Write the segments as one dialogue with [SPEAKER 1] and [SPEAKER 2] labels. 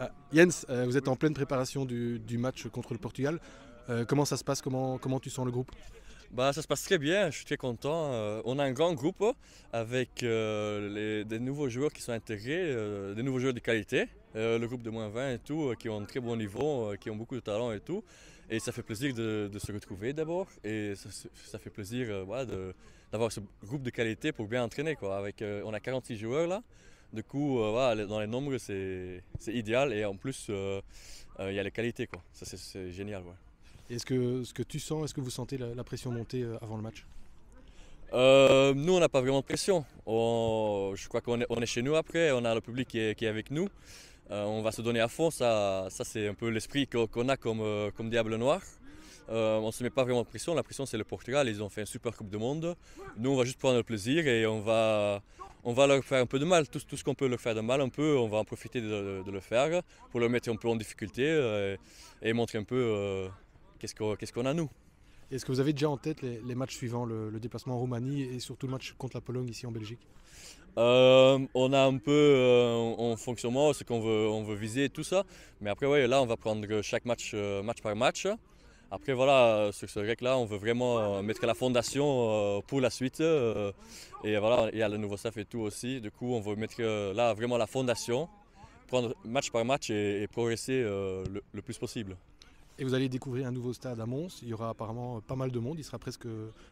[SPEAKER 1] Euh, Jens, euh, vous êtes en pleine préparation du, match contre le Portugal. Euh, comment ça se passe comment, comment tu sens le groupe
[SPEAKER 2] bah, ça se passe très bien, je suis très content. Euh, on a un grand groupe avec des nouveaux joueurs qui sont intégrés, des nouveaux joueurs de qualité. le groupe de moins 20 et tout, qui ont un très bon niveau, qui ont beaucoup de talent et tout. Et ça fait plaisir de, se retrouver d'abord. Et ça, fait plaisir d'avoir ce groupe de qualité pour bien entraîner. Quoi. Avec, on a 46 joueurs là. Du coup, euh, voilà, dans les nombres, c'est idéal et en plus, euh, euh, il y a les qualités. Quoi. Ça, c'est génial. Est-ce
[SPEAKER 1] que, ce que tu sens, est-ce que vous sentez la, pression monter avant le match
[SPEAKER 2] Nous, on n'a pas vraiment de pression. je crois qu'on est, on est, chez nous après, on a le public qui est, qui est avec nous. on va se donner à fond, ça, ça c'est un peu l'esprit qu'on a comme, comme Diable Noir. on ne se met pas vraiment de pression. La pression, c'est le Portugal. Ils ont fait une super Coupe du Monde. Nous, on va juste prendre le plaisir et on va, on va leur faire un peu de mal. Tout, ce qu'on peut leur faire de mal, un peu, on va en profiter de, le faire pour le mettre un peu en difficulté euh, et, montrer un peu euh, qu'est-ce qu'on a nous.
[SPEAKER 1] Est-ce que vous avez déjà en tête les, matchs suivants, le, déplacement en Roumanie et surtout le match contre la Pologne ici en Belgique
[SPEAKER 2] euh, On a un peu en fonctionnement ce qu'on veut, on veut viser, tout ça. Mais après, là, on va prendre chaque match, match par match. Après, voilà, sur ce rec-là, on veut vraiment euh, mettre la fondation euh, pour la suite. Euh, et voilà, il y a le nouveau staff et tout aussi. Du coup, on veut mettre là vraiment la fondation, prendre match par match et, progresser le, plus possible.
[SPEAKER 1] Et vous allez découvrir un nouveau stade à Mons. Il y aura apparemment pas mal de monde. Il sera presque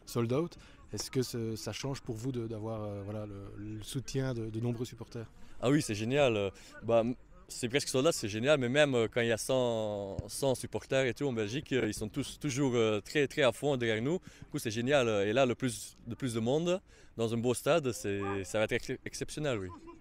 [SPEAKER 1] sold out. Est-ce que ça change pour vous d'avoir voilà, le, soutien de, nombreux supporters
[SPEAKER 2] Ah oui, c'est génial. Bah, c'est presque-là, c'est génial, mais même euh, quand il y a 100, supporters et tout en Belgique, euh, ils sont tous toujours euh, très très à fond derrière nous. Du coup, c'est génial. Et là, le plus, le plus de monde dans un beau stade, ça va être exceptionnel, oui.